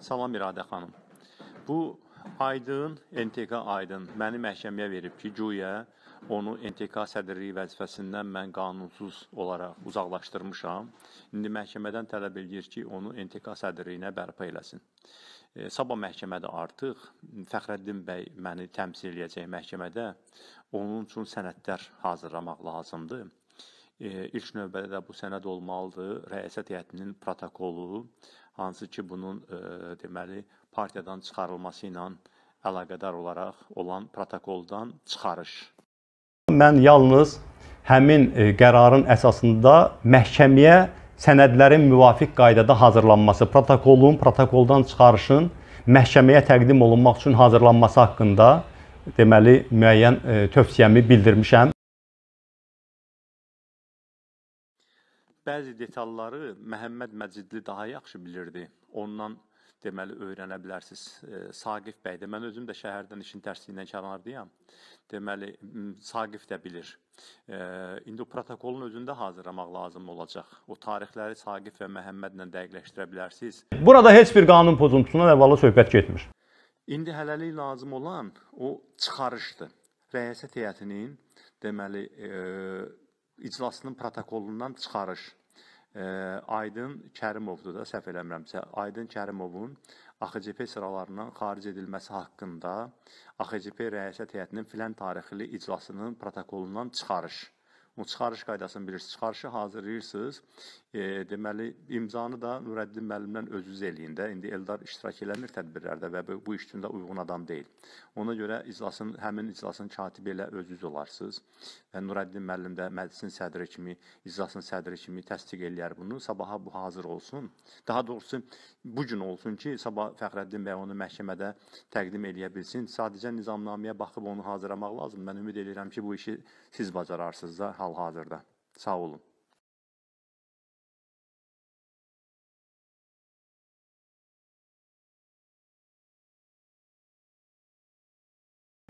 Salam İradə xanım. Bu Aydın NTK Aydın məni məhkəməyə verib ki, güya onu NTK sədrliyi vəzifəsindən mən qanunsuz olaraq uzaqlaşdırmışam. İndi məhkəmədən tələb eləyir ki, onu NTK sədrliyinə bərpa eləsin. E, sabah məhkəmədə artıq Fəxrəddin bəy məni təmsil eləyəcək məhkəmədə. Onun üçün sənədlər hazırlamaq lazımdır. E, ilk növbədə də bu sənəd olmalıdır, rəyasət heyətinin protokolu, hansı ki, bunun e, deməli partiyadan çıxarılması ilə əlaqədar olaraq olan protokoldan çıxarış. Mən yalnız həmin e, qərarın əsasında məhkəməyə sənədlərin müvafiq qaydada hazırlanması, protokolun, protokoldan çıxarışın məhkəməyə təqdim olunmaq üçün hazırlanması haqqında deməli müəyyən tövsiyəmi bildirmişəm. Bəzi detalları Məhəmməd Məcidli daha yaxşı bilirdi. Ondan deməli öyrənə bilərsiz. E, Saqif bəy də mən özüm də şəhərdən işin tərsliyindən kənardayam. Deməli Saqif də bilir. E, indi protokolun özündə hazırlamaq lazım olacaq. O tarixləri Saqif və Məhəmmədlə dəqiqləşdirə bilərsiz. Burada heç bir qanun pozuntusundan əvvəla söhbət getmir. İndi hələlik lazım olan o çıxarışdır. Rəyasət heyətinin deməli e, iclasının protokolundan çıxarış. Ə, Aydın Kərimovdur da, səhv eləmirəmsə, Aydın Kərimovun AXCP sıralarından xaric edilməsi haqqında AXCP rəyasət heyətinin filan tarixli iclasının protokolundan çıxarış o çıxarış qaydasını bilirsiniz. Çıxarışı hazırlayırsınız. E, deməli imzanı da Nurəddin müəllimdən özünüz eləyin də. İndi Eldar iştirak eləmir tədbirlərdə və bu iş üçün də uyğun adam deyil. Ona görə iclasın həmin iclasın katibi elə özünüz olarsınız. Və Nurəddin müəllim də məclisin sədri kimi, iclasın sədri kimi təsdiq eləyər bunu. Sabaha bu hazır olsun. Daha doğrusu bu gün olsun ki, sabah Fəxrəddin bəy onu məhkəmədə təqdim eləyə bilsin. Sadəcə nizamnaməyə baxıb onu hazırlamaq lazım. Mən ümid edirəm ki, bu işi siz bacararsınız da hal-hazırda. Sağ olun.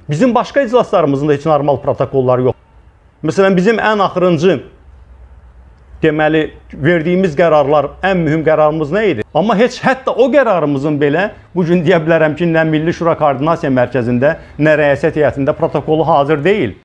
Bizim başqa iclaslarımızın da heç normal protokolları yox. Məsələn, bizim ən axırıncı deməli verdiyimiz qərarlar, ən mühüm qərarımız nə idi? Amma heç hətta o qərarımızın belə bu gün deyə bilərəm ki, nə Milli Şura Koordinasiya Mərkəzində, nə rəyasət heyətində protokolu hazır deyil.